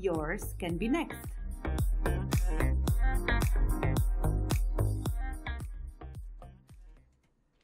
Yours can be next.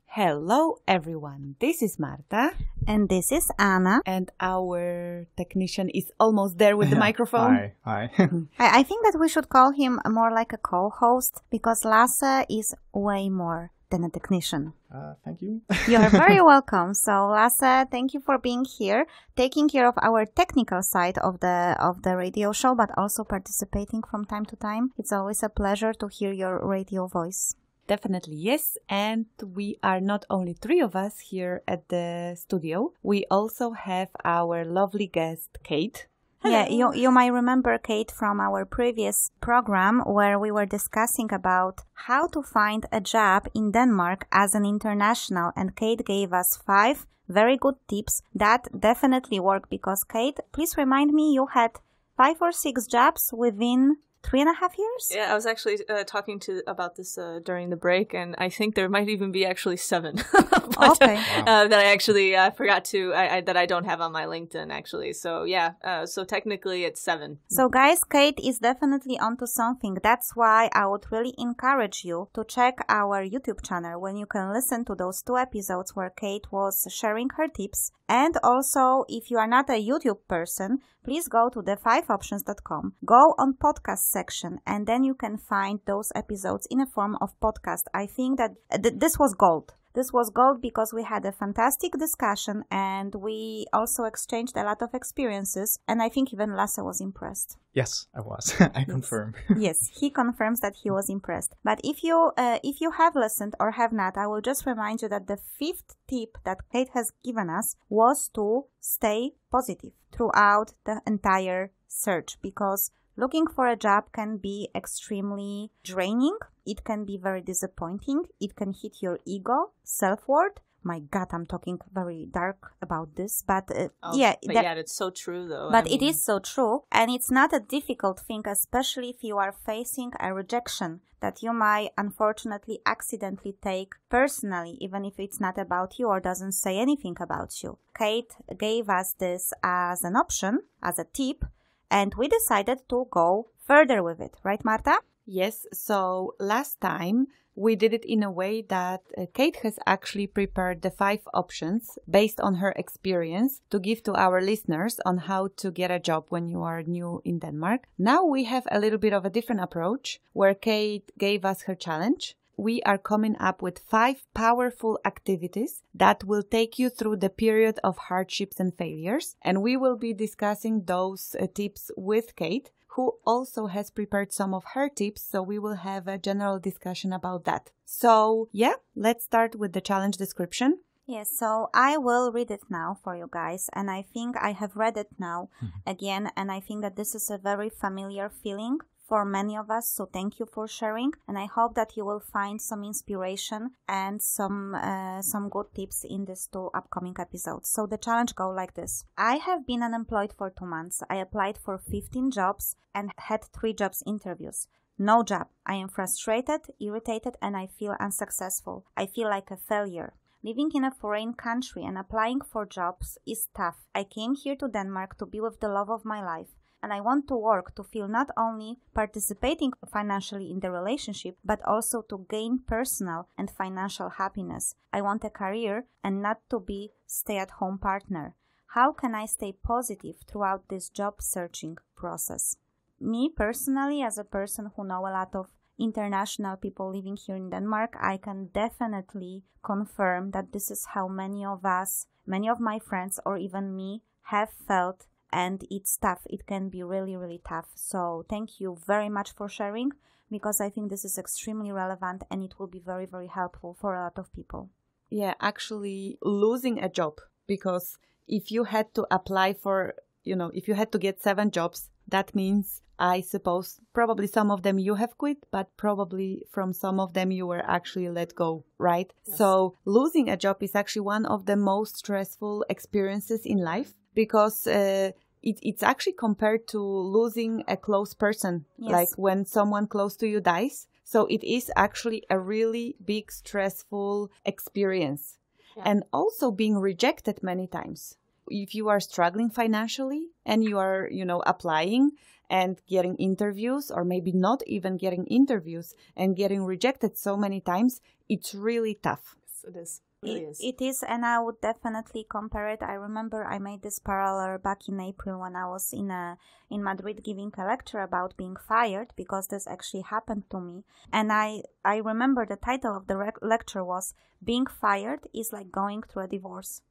Hello everyone, this is Marta. And this is Anna. And our technician is almost there with the microphone. Hi, hi. I, I think that we should call him more like a co host because Lasse is way more than a technician. Uh, thank you. You're very welcome. So, Lasse, thank you for being here, taking care of our technical side of the of the radio show, but also participating from time to time. It's always a pleasure to hear your radio voice. Definitely yes. And we are not only three of us here at the studio, we also have our lovely guest, Kate. Hello. Yeah, you, you might remember, Kate, from our previous program where we were discussing about how to find a job in Denmark as an international. And Kate gave us five very good tips that definitely work because, Kate, please remind me you had five or six jobs within three and a half years. Yeah, I was actually uh, talking to about this uh, during the break, and I think there might even be actually seven. but, oh, okay. Uh, wow. that I actually uh, forgot to I, I, that I don't have on my LinkedIn actually. So yeah, uh, so technically it's seven. So guys, Kate is definitely onto something. That's why I would really encourage you to check our YouTube channel when you can listen to those two episodes where Kate was sharing her tips. And also, if you are not a YouTube person, please go to the5options.com. Go on podcast section and then you can find those episodes in a form of podcast. I think that th this was gold. This was gold because we had a fantastic discussion and we also exchanged a lot of experiences. And I think even Lasse was impressed. Yes, I was. I yes. confirm. yes, he confirms that he was impressed. But if you uh, if you have listened or have not, I will just remind you that the fifth tip that Kate has given us was to stay positive throughout the entire search because Looking for a job can be extremely draining. It can be very disappointing. It can hit your ego, self worth, my god i'm talking very dark about this but uh, oh, yeah but that, yeah it's so true though but I mean... it is so true and it's not a difficult thing especially if you are facing a rejection that you might unfortunately accidentally take personally even if it's not about you or doesn't say anything about you kate gave us this as an option as a tip and we decided to go further with it, right, Marta? Yes, so last time we did it in a way that uh, Kate has actually prepared the five options based on her experience to give to our listeners on how to get a job when you are new in Denmark. Now we have a little bit of a different approach where Kate gave us her challenge we are coming up with five powerful activities that will take you through the period of hardships and failures. And we will be discussing those uh, tips with Kate, who also has prepared some of her tips. So we will have a general discussion about that. So, yeah, let's start with the challenge description. Yes, so I will read it now for you guys, and I think I have read it now mm-hmm. again, and I think that this is a very familiar feeling for many of us. So thank you for sharing, and I hope that you will find some inspiration and some uh, some good tips in these two upcoming episodes. So the challenge go like this: I have been unemployed for two months. I applied for 15 jobs and had three jobs interviews. No job. I am frustrated, irritated, and I feel unsuccessful. I feel like a failure. Living in a foreign country and applying for jobs is tough. I came here to Denmark to be with the love of my life and I want to work to feel not only participating financially in the relationship, but also to gain personal and financial happiness. I want a career and not to be stay at home partner. How can I stay positive throughout this job searching process? Me personally, as a person who know a lot of international people living here in Denmark, I can definitely confirm that this is how many of us, many of my friends, or even me, have felt and it's tough it can be really really tough so thank you very much for sharing because i think this is extremely relevant and it will be very very helpful for a lot of people yeah actually losing a job because if you had to apply for you know if you had to get seven jobs that means i suppose probably some of them you have quit but probably from some of them you were actually let go right yes. so losing a job is actually one of the most stressful experiences in life because uh, it, it's actually compared to losing a close person, yes. like when someone close to you dies. So it is actually a really big stressful experience. Yeah. And also being rejected many times. If you are struggling financially and you are, you know, applying and getting interviews or maybe not even getting interviews and getting rejected so many times, it's really tough. Yes, it is. It, is. it is, and I would definitely compare it. I remember I made this parallel back in April when I was in a in Madrid giving a lecture about being fired because this actually happened to me. And I I remember the title of the rec- lecture was "Being fired is like going through a divorce."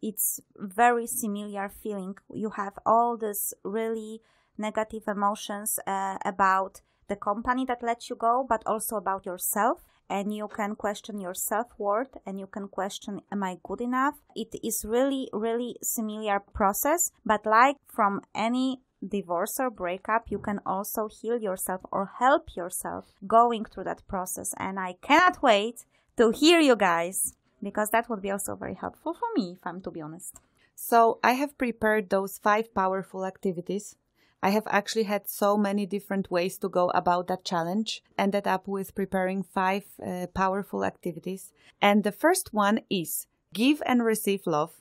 It's very similar feeling. You have all these really negative emotions uh, about the company that let you go, but also about yourself and you can question your self-worth and you can question am i good enough it is really really similar process but like from any divorce or breakup, you can also heal yourself or help yourself going through that process. And I cannot wait to hear you guys because that would be also very helpful for me, if I'm to be honest. So, I have prepared those five powerful activities I have actually had so many different ways to go about that challenge, ended up with preparing five uh, powerful activities. And the first one is give and receive love.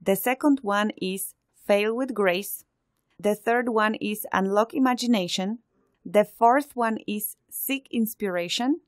The second one is fail with grace. The third one is unlock imagination. The fourth one is seek inspiration.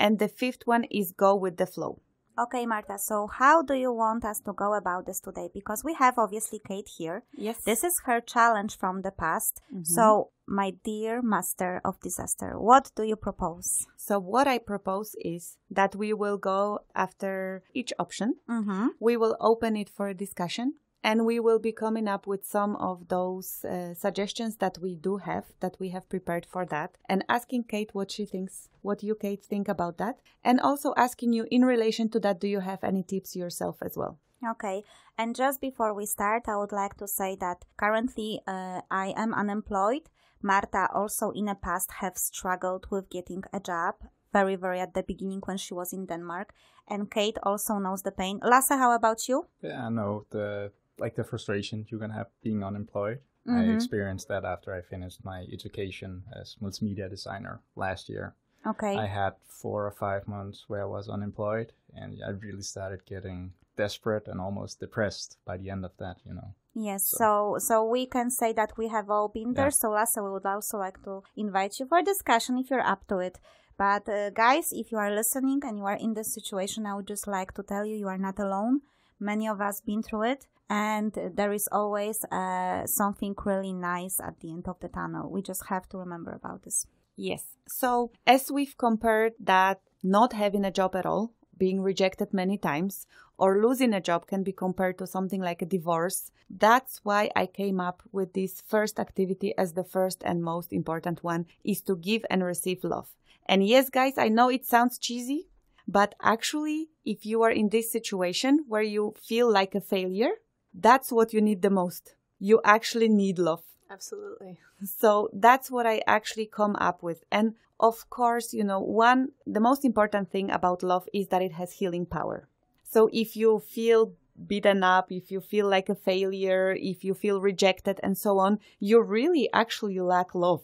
And the fifth one is go with the flow. Okay, Marta, so how do you want us to go about this today? Because we have obviously Kate here. Yes. This is her challenge from the past. Mm-hmm. So, my dear master of disaster, what do you propose? So, what I propose is that we will go after each option. Mm-hmm. We will open it for a discussion and we will be coming up with some of those uh, suggestions that we do have that we have prepared for that and asking kate what she thinks what you kate think about that and also asking you in relation to that do you have any tips yourself as well Okay, and just before we start, I would like to say that currently uh, I am unemployed. Marta also in the past have struggled with getting a job very, very at the beginning when she was in Denmark. And Kate also knows the pain. Lasse, how about you? Yeah, know the like the frustration you can have being unemployed. Mm-hmm. I experienced that after I finished my education as multimedia designer last year. Okay. I had four or five months where I was unemployed, and I really started getting desperate and almost depressed by the end of that. You know. Yes, so. so so we can say that we have all been there. Yeah. So Lasse, we would also like to invite you for discussion if you're up to it. But uh, guys, if you are listening and you are in this situation, I would just like to tell you you are not alone. Many of us been through it and there is always uh, something really nice at the end of the tunnel. We just have to remember about this. Yes. So, as we've compared that not having a job at all, being rejected many times, or losing a job can be compared to something like a divorce. That's why I came up with this first activity as the first and most important one is to give and receive love. And yes, guys, I know it sounds cheesy, but actually, if you are in this situation where you feel like a failure, that's what you need the most. You actually need love. Absolutely. So that's what I actually come up with. And of course, you know, one, the most important thing about love is that it has healing power. So if you feel beaten up, if you feel like a failure, if you feel rejected, and so on, you really actually lack love.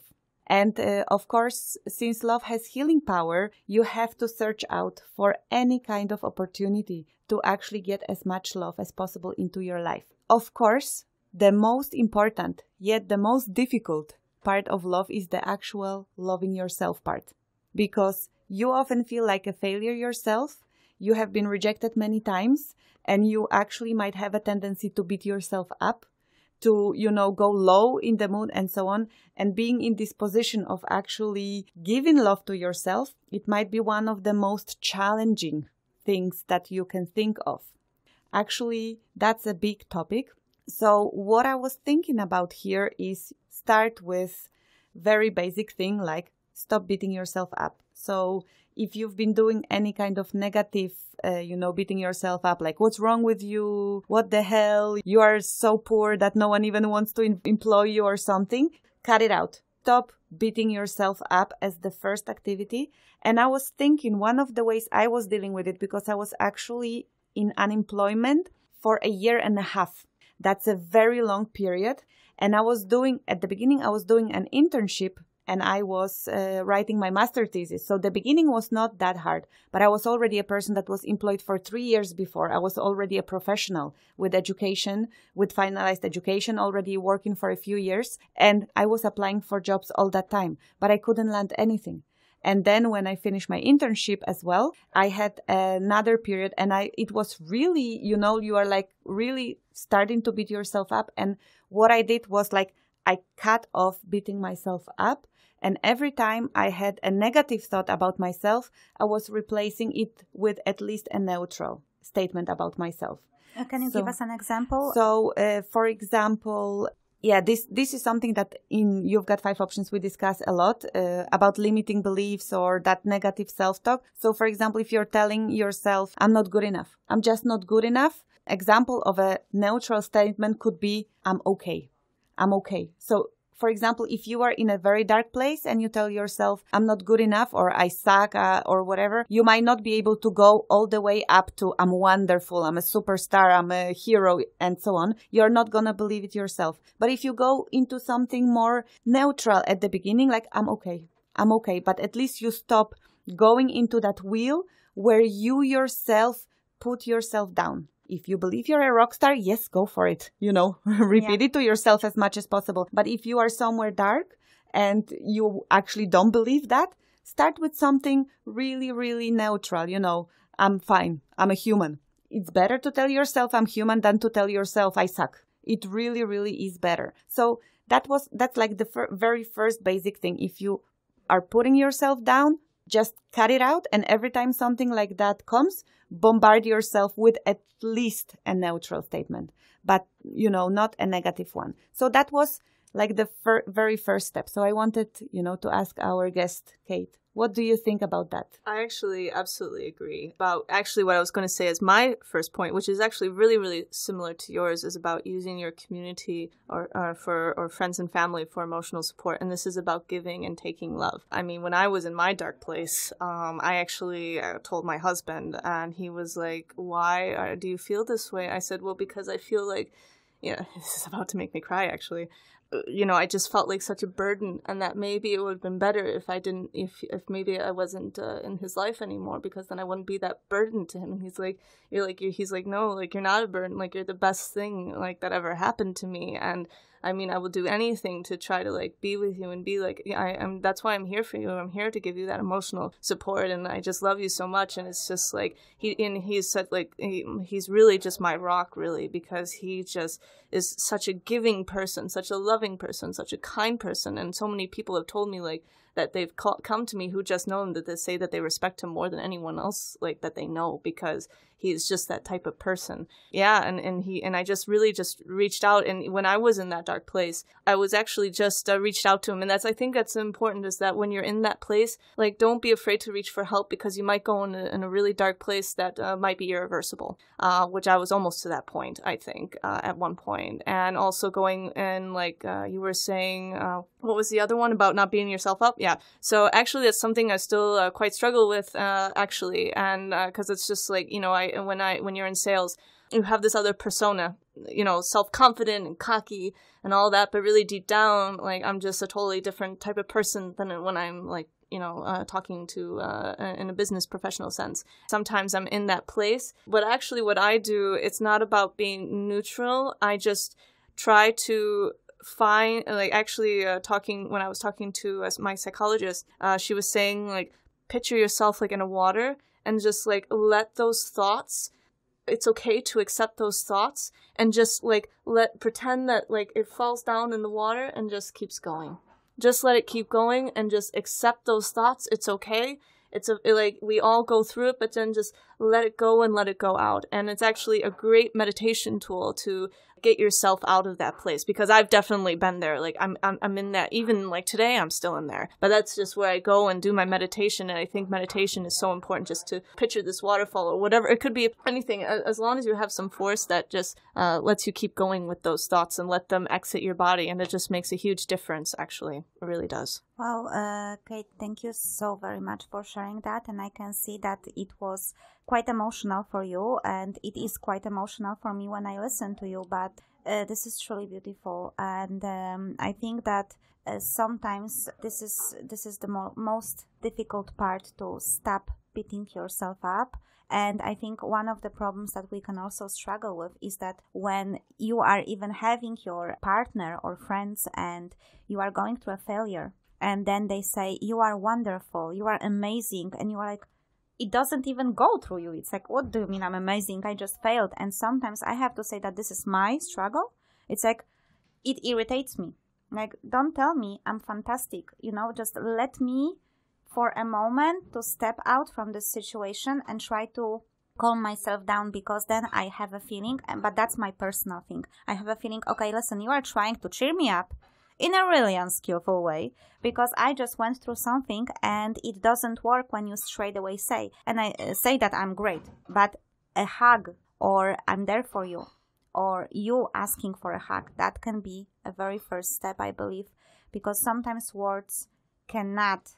And uh, of course, since love has healing power, you have to search out for any kind of opportunity to actually get as much love as possible into your life. Of course, the most important, yet the most difficult part of love is the actual loving yourself part. Because you often feel like a failure yourself, you have been rejected many times, and you actually might have a tendency to beat yourself up to you know go low in the mood and so on and being in this position of actually giving love to yourself it might be one of the most challenging things that you can think of actually that's a big topic so what i was thinking about here is start with very basic thing like stop beating yourself up so if you've been doing any kind of negative uh, you know beating yourself up like what's wrong with you what the hell you are so poor that no one even wants to employ you or something cut it out stop beating yourself up as the first activity and i was thinking one of the ways i was dealing with it because i was actually in unemployment for a year and a half that's a very long period and i was doing at the beginning i was doing an internship and I was uh, writing my master thesis. So the beginning was not that hard, but I was already a person that was employed for three years before. I was already a professional with education, with finalized education, already working for a few years. And I was applying for jobs all that time, but I couldn't land anything. And then when I finished my internship as well, I had another period and I, it was really, you know, you are like really starting to beat yourself up. And what I did was like, I cut off beating myself up and every time I had a negative thought about myself, I was replacing it with at least a neutral statement about myself. Uh, can you so, give us an example? So, uh, for example, yeah, this this is something that in you've got five options we discuss a lot uh, about limiting beliefs or that negative self-talk. So, for example, if you're telling yourself, "I'm not good enough," "I'm just not good enough," example of a neutral statement could be, "I'm okay." I'm okay. So for example, if you are in a very dark place and you tell yourself, I'm not good enough or I suck uh, or whatever, you might not be able to go all the way up to I'm wonderful, I'm a superstar, I'm a hero, and so on. You're not going to believe it yourself. But if you go into something more neutral at the beginning, like I'm okay, I'm okay, but at least you stop going into that wheel where you yourself put yourself down if you believe you're a rock star, yes, go for it. You know, repeat yeah. it to yourself as much as possible. But if you are somewhere dark and you actually don't believe that, start with something really, really neutral. You know, I'm fine. I'm a human. It's better to tell yourself I'm human than to tell yourself I suck. It really, really is better. So that was, that's like the fir very first basic thing. If you are putting yourself down, just cut it out. And every time something like that comes, bombard yourself with at least a neutral statement, but you know, not a negative one. So that was like the fir very first step. So I wanted, you know, to ask our guest, Kate, what do you think about that? I actually absolutely agree. About actually what I was going to say is my first point, which is actually really, really similar to yours, is about using your community or, uh, for or friends and family for emotional support. And this is about giving and taking love. I mean, when I was in my dark place, um, I actually uh, told my husband, and he was like, "Why uh, do you feel this way?" I said, "Well, because I feel like." you know, this is about to make me cry actually you know, I just felt like such a burden, and that maybe it would have been better if I didn't, if if maybe I wasn't uh, in his life anymore, because then I wouldn't be that burden to him. And he's like, you're like, you're, he's like, no, like you're not a burden, like you're the best thing like that ever happened to me, and I mean, I will do anything to try to like be with you and be like, I, am that's why I'm here for you. I'm here to give you that emotional support. And I just love you so much. And it's just like, he, and he's said like, he, he's really just my rock, really, because he just is such a giving person, such a loving person, such a kind person. And so many people have told me, like, that they've call- come to me who just know him that they say that they respect him more than anyone else like that they know because he's just that type of person yeah and, and he and i just really just reached out and when i was in that dark place i was actually just uh, reached out to him and that's i think that's important is that when you're in that place like don't be afraid to reach for help because you might go in a, in a really dark place that uh, might be irreversible uh, which i was almost to that point i think uh, at one point and also going and like uh, you were saying uh, what was the other one about not beating yourself up yeah. So actually, that's something I still uh, quite struggle with, uh, actually, and because uh, it's just like you know, I when I when you're in sales, you have this other persona, you know, self confident and cocky and all that, but really deep down, like I'm just a totally different type of person than when I'm like you know, uh, talking to uh, in a business professional sense. Sometimes I'm in that place, but actually, what I do, it's not about being neutral. I just try to find like actually uh, talking when I was talking to uh, my psychologist, uh, she was saying like picture yourself like in a water and just like let those thoughts it's okay to accept those thoughts and just like let pretend that like it falls down in the water and just keeps going just let it keep going and just accept those thoughts it's okay it's a, it, like we all go through it but then just let it go and let it go out and it's actually a great meditation tool to get yourself out of that place because I've definitely been there. Like I'm, I'm, I'm in that. Even like today, I'm still in there. But that's just where I go and do my meditation. And I think meditation is so important just to picture this waterfall or whatever. It could be anything as long as you have some force that just uh, lets you keep going with those thoughts and let them exit your body. And it just makes a huge difference. Actually, it really does. Well, uh, Kate, thank you so very much for sharing that. And I can see that it was quite emotional for you, and it is quite emotional for me when I listen to you. But uh, this is truly beautiful, and um, I think that uh, sometimes this is this is the mo- most difficult part to stop beating yourself up. And I think one of the problems that we can also struggle with is that when you are even having your partner or friends and you are going through a failure, and then they say, You are wonderful, you are amazing, and you are like, it doesn't even go through you. It's like, what do you mean I'm amazing? I just failed. And sometimes I have to say that this is my struggle. It's like, it irritates me. Like, don't tell me I'm fantastic. You know, just let me for a moment to step out from this situation and try to calm myself down because then I have a feeling, but that's my personal thing. I have a feeling, okay, listen, you are trying to cheer me up in a really unskillful way because I just went through something and it doesn't work when you straight away say, and I uh, say that I'm great, but a hug or I'm there for you or you asking for a hug, that can be a very first step, I believe, because sometimes words cannot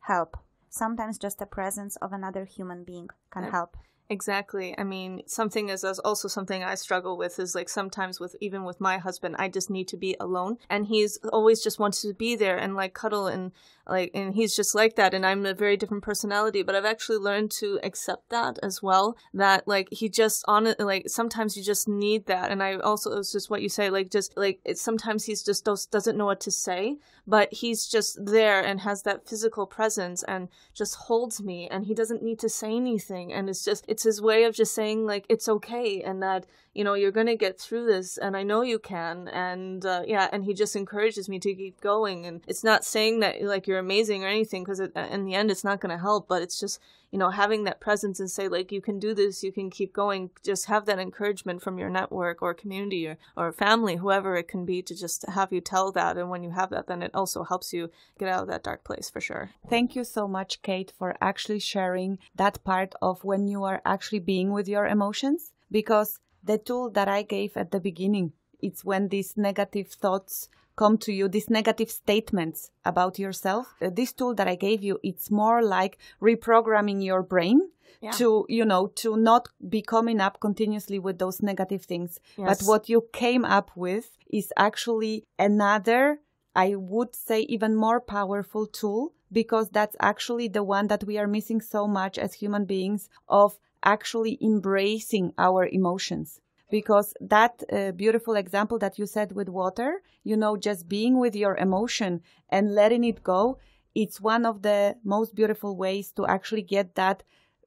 help. Sometimes just the presence of another human being can help. Exactly. I mean, something is also something I struggle with is like sometimes with even with my husband, I just need to be alone and he's always just wants to be there and like cuddle and like and he's just like that and I'm a very different personality, but I've actually learned to accept that as well that like he just on it like sometimes you just need that and I also it's just what you say like just like sometimes he's just does, doesn't know what to say, but he's just there and has that physical presence and just holds me and he doesn't need to say anything and it's just it's it's his way of just saying like it's okay and that you know you're gonna get through this and i know you can and uh, yeah and he just encourages me to keep going and it's not saying that like you're amazing or anything because uh, in the end it's not gonna help but it's just you know, having that presence and say, like, you can do this, you can keep going. Just have that encouragement from your network or community or, or family, whoever it can be, to just have you tell that. And when you have that, then it also helps you get out of that dark place for sure. Thank you so much, Kate, for actually sharing that part of when you are actually being with your emotions, because the tool that I gave at the beginning. It's when these negative thoughts come to you these negative statements about yourself uh, this tool that i gave you it's more like reprogramming your brain yeah. to you know to not be coming up continuously with those negative things yes. but what you came up with is actually another i would say even more powerful tool because that's actually the one that we are missing so much as human beings of actually embracing our emotions because that uh, beautiful example that you said with water, you know, just being with your emotion and letting it go, it's one of the most beautiful ways to actually get that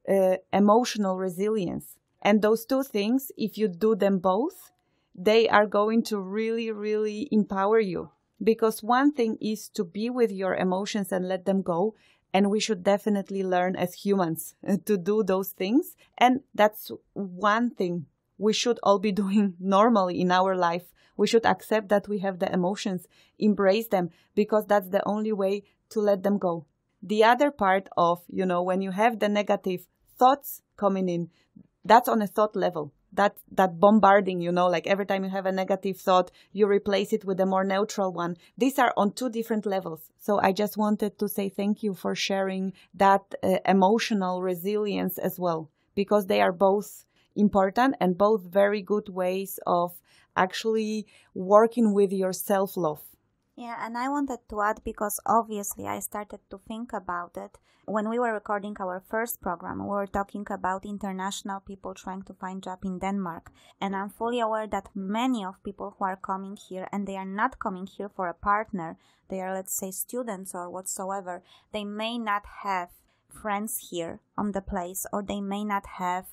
uh, emotional resilience. And those two things, if you do them both, they are going to really, really empower you. Because one thing is to be with your emotions and let them go. And we should definitely learn as humans to do those things. And that's one thing we should all be doing normally in our life. We should accept that we have the emotions, embrace them, because that's the only way to let them go. The other part of, you know, when you have the negative thoughts coming in, that's on a thought level. That that bombarding, you know, like every time you have a negative thought, you replace it with a more neutral one. These are on two different levels. So I just wanted to say thank you for sharing that uh, emotional resilience as well, because they are both important and both very good ways of actually working with your self love. Yeah, and I wanted to add because obviously I started to think about it. When we were recording our first program, we were talking about international people trying to find job in Denmark. And I'm fully aware that many of people who are coming here and they are not coming here for a partner, they are let's say students or whatsoever, they may not have friends here on the place or they may not have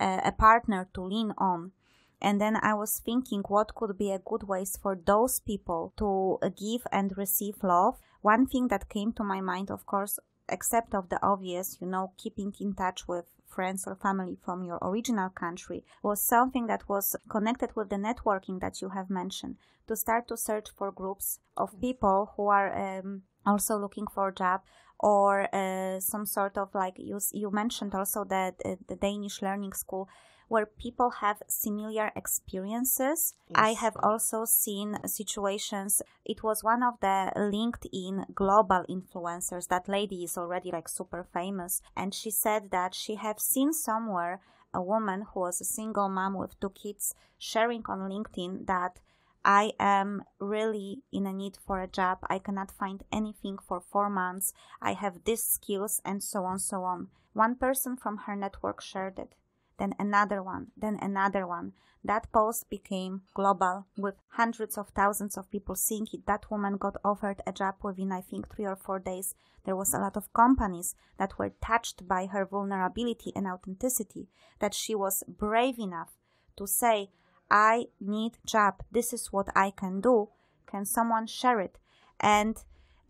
a partner to lean on. And then I was thinking what could be a good ways for those people to give and receive love. One thing that came to my mind, of course, except of the obvious, you know, keeping in touch with friends or family from your original country was something that was connected with the networking that you have mentioned to start to search for groups of people who are um, also looking for a job or uh, some sort of like you, you mentioned also that uh, the Danish learning school where people have similar experiences. Yes. I have also seen situations. It was one of the LinkedIn global influencers. That lady is already like super famous. And she said that she have seen somewhere a woman who was a single mom with two kids sharing on LinkedIn that I am really in a need for a job. I cannot find anything for four months. I have these skills and so on, so on. One person from her network shared it, then another one, then another one. That post became global with hundreds of thousands of people seeing it. That woman got offered a job within, I think, three or four days. There was a lot of companies that were touched by her vulnerability and authenticity, that she was brave enough to say, I need job. This is what I can do. Can someone share it? And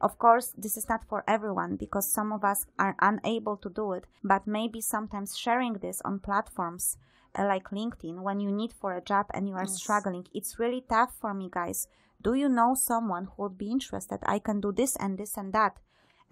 of course, this is not for everyone because some of us are unable to do it, but maybe sometimes sharing this on platforms uh, like LinkedIn when you need for a job and you are yes. struggling, it's really tough for me, guys. Do you know someone who would be interested? I can do this and this and that.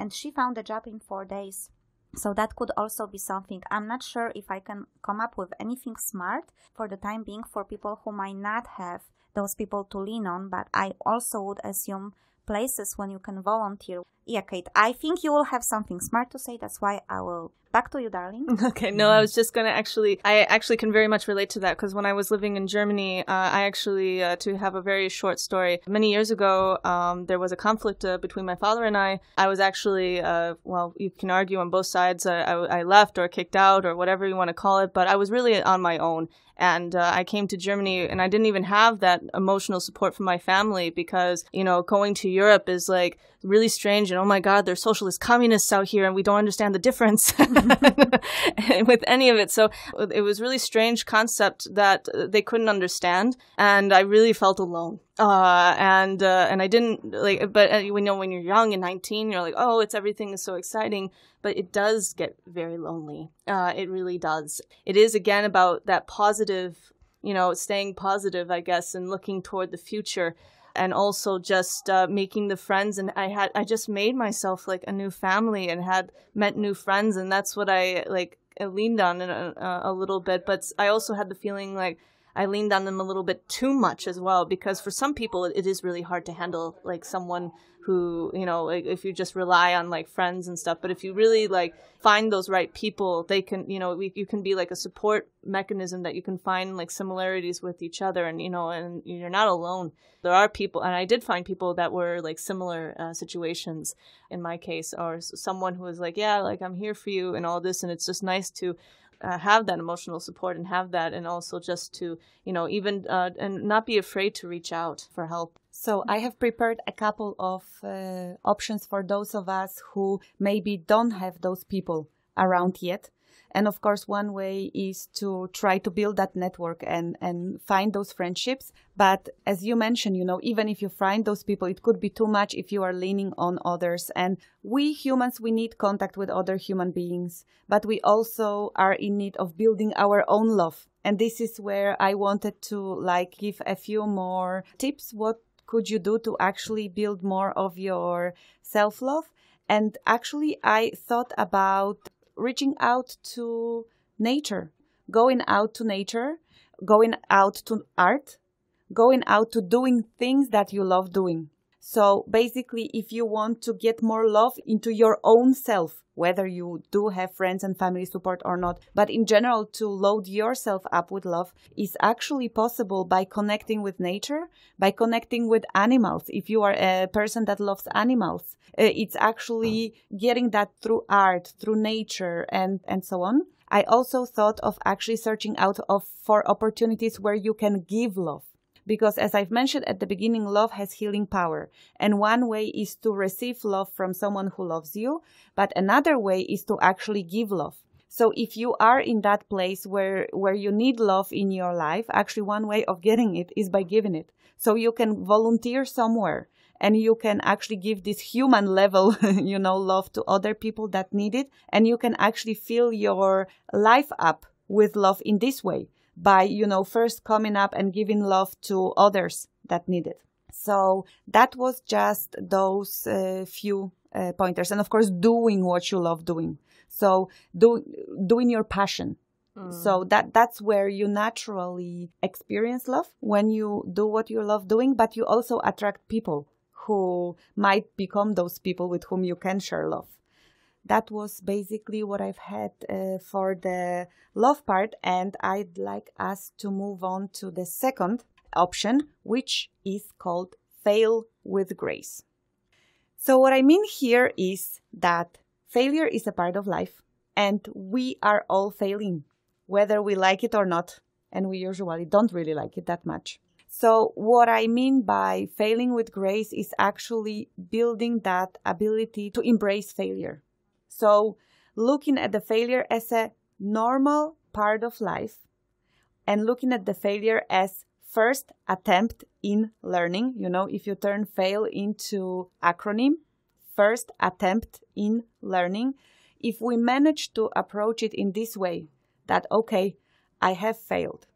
And she found a job in four days. So that could also be something. I'm not sure if I can come up with anything smart for the time being for people who might not have those people to lean on, but I also would assume places when you can volunteer. Yeah, Kate, I think you will have something smart to say. That's why I will Back to you, darling. Okay. No, mm. I was just going to actually, I actually can very much relate to that because when I was living in Germany, uh, I actually, uh, to have a very short story, many years ago, um, there was a conflict uh, between my father and I. I was actually, uh, well, you can argue on both sides. Uh, I, I, left or kicked out or whatever you want to call it, but I was really on my own. And uh, I came to Germany and I didn't even have that emotional support from my family because, you know, going to Europe is like really strange and oh my God, there's socialist communists out here and we don't understand the difference. with any of it. So it was really strange concept that they couldn't understand, and I really felt alone. Uh, and uh, and I didn't like, but uh, you know, when you're young and 19, you're like, oh, it's everything is so exciting, but it does get very lonely. Uh, it really does. It is again about that positive, you know, staying positive, I guess, and looking toward the future and also just uh, making the friends and i had i just made myself like a new family and had met new friends and that's what i like leaned on a, uh, uh, a, little bit but i also had the feeling like I leaned on them a little bit too much as well because for some people it is really hard to handle like someone who you know like if you just rely on like friends and stuff but if you really like find those right people they can you know we, you can be like a support mechanism that you can find like similarities with each other and you know and you're not alone there are people and i did find people that were like similar uh, situations in my case or someone who was like yeah like i'm here for you and all this and it's just nice to uh, have that emotional support and have that, and also just to, you know, even uh, and not be afraid to reach out for help. So I have prepared a couple of uh, options for those of us who maybe don't have those people around yet. And of course, one way is to try to build that network and, and find those friendships. But as you mentioned, you know, even if you find those people, it could be too much if you are leaning on others. And we humans, we need contact with other human beings, but we also are in need of building our own love. And this is where I wanted to like give a few more tips. What could you do to actually build more of your self love? And actually, I thought about reaching out to nature, going out to nature, going out to art, going out to doing things that you love doing. So basically, if you want to get more love into your own self, whether you do have friends and family support or not, but in general, to load yourself up with love is actually possible by connecting with nature, by connecting with animals. If you are a person that loves animals, uh, it's actually getting that through art, through nature, and, and so on. I also thought of actually searching out of for opportunities where you can give love because as I've mentioned at the beginning, love has healing power. And one way is to receive love from someone who loves you, but another way is to actually give love. So if you are in that place where, where you need love in your life, actually one way of getting it is by giving it. So you can volunteer somewhere and you can actually give this human level, you know, love to other people that need it. And you can actually fill your life up with love in this way by, you know, first coming up and giving love to others that need it. So that was just those uh, few uh, pointers. And of course, doing what you love doing. So do, doing your passion. Mm. So that that's where you naturally experience love when you do what you love doing, but you also attract people who might become those people with whom you can share love that was basically what I've had uh, for the love part and I'd like us to move on to the second option which is called fail with grace. So what I mean here is that failure is a part of life and we are all failing whether we like it or not and we usually don't really like it that much. So, what I mean by failing with grace is actually building that ability to embrace failure. So, looking at the failure as a normal part of life and looking at the failure as first attempt in learning, you know, if you turn fail into acronym, first attempt in learning, if we manage to approach it in this way, that okay, I have failed.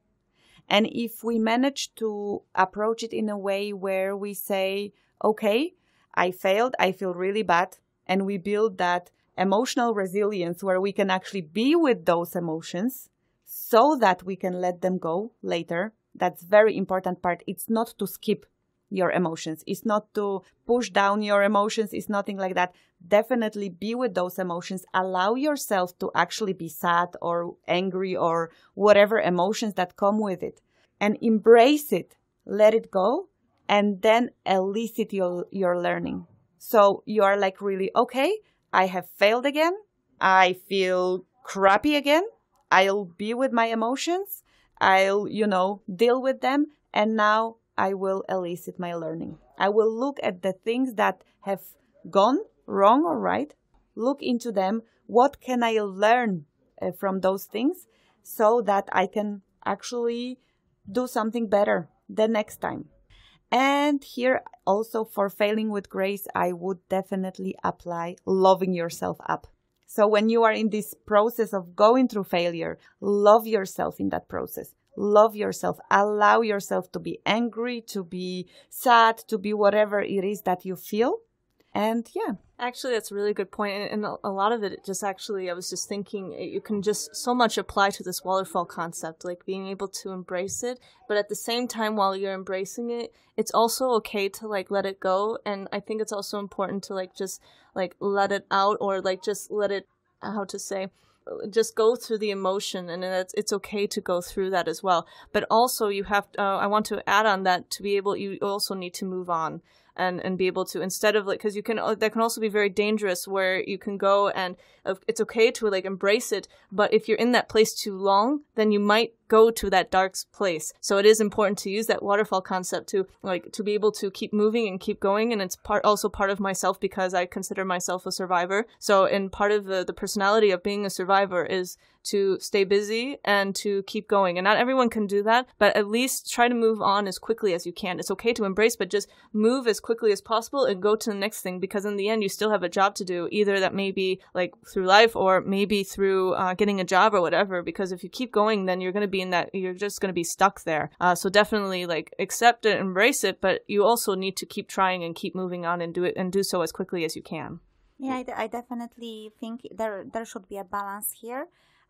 And if we manage to approach it in a way where we say, okay, I failed, I feel really bad, and we build that emotional resilience where we can actually be with those emotions so that we can let them go later. That's very important part. It's not to skip your emotions. It's not to push down your emotions. It's nothing like that. Definitely be with those emotions. Allow yourself to actually be sad or angry or whatever emotions that come with it and embrace it. Let it go and then elicit your, your learning. So you are like really, okay, I have failed again. I feel crappy again. I'll be with my emotions. I'll, you know, deal with them. And now I will elicit my learning. I will look at the things that have gone wrong or right, look into them. What can I learn uh, from those things so that I can actually do something better the next time? And here also for failing with grace, I would definitely apply loving yourself up. So when you are in this process of going through failure, love yourself in that process. Love yourself. Allow yourself to be angry, to be sad, to be whatever it is that you feel. And yeah. Actually, that's a really good point. And, a lot of it just actually, I was just thinking, you can just so much apply to this waterfall concept, like being able to embrace it. But at the same time, while you're embracing it, it's also okay to like let it go. And I think it's also important to like just like let it out or like just let it, how to say, just go through the emotion and it's, it's okay to go through that as well but also you have uh, i want to add on that to be able you also need to move on and and be able to instead of like because you can uh, that can also be very dangerous where you can go and it's okay to like embrace it, but if you're in that place too long, then you might go to that dark place. So it is important to use that waterfall concept to like to be able to keep moving and keep going. And it's part also part of myself because I consider myself a survivor. So and part of the, the personality of being a survivor is to stay busy and to keep going. And not everyone can do that, but at least try to move on as quickly as you can. It's okay to embrace, but just move as quickly as possible and go to the next thing because in the end, you still have a job to do, either that may be like through life or maybe through uh, getting a job or whatever. Because if you keep going, then you're going to being that you're just going to be stuck there. Uh, so definitely like accept it, embrace it, but you also need to keep trying and keep moving on and do it and do so as quickly as you can. Yeah, I, definitely think there there should be a balance here.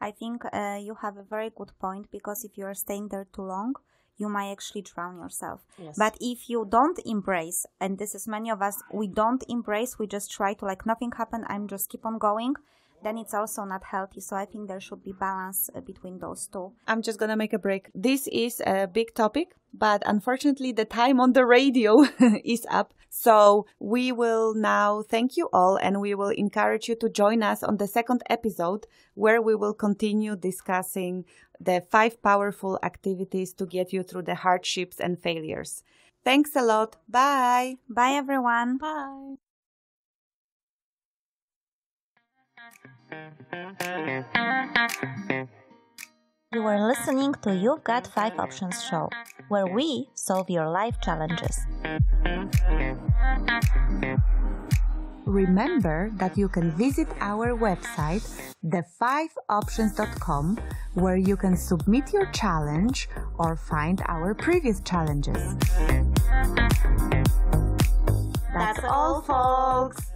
I think uh, you have a very good point because if you are staying there too long, you might actually drown yourself. Yes. But if you don't embrace, and this is many of us, we don't embrace, we just try to like nothing happened, I'm just keep on going then it's also not healthy. So I think there should be balance uh, between those two. I'm just going to make a break. This is a big topic, but unfortunately, the time on the radio is up. So we will now thank you all and we will encourage you to join us on the second episode where we will continue discussing the five powerful activities to get you through the hardships and failures. Thanks a lot. Bye. Bye, everyone. Bye. You are listening to You Got 5 Options show, where we solve your life challenges. Remember that you can visit our website, thefiveoptions.com, where you can submit your challenge or find our previous challenges. That's all, folks!